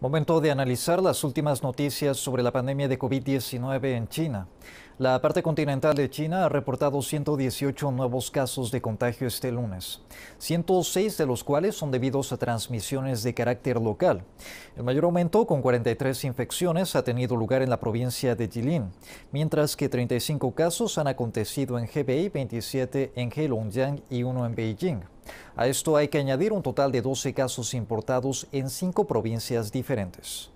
Momento de analizar las últimas noticias sobre la pandemia de COVID-19 en China. La parte continental de China ha reportado 118 nuevos casos de contagio este lunes, 106 de los cuales son debidos a transmisiones de carácter local. El mayor aumento, con 43 infecciones, ha tenido lugar en la provincia de Jilin, mientras que 35 casos han acontecido en Hebei, 27 en Heilongjiang y uno en Beijing. A esto hay que añadir un total de 12 casos importados en cinco provincias diferentes.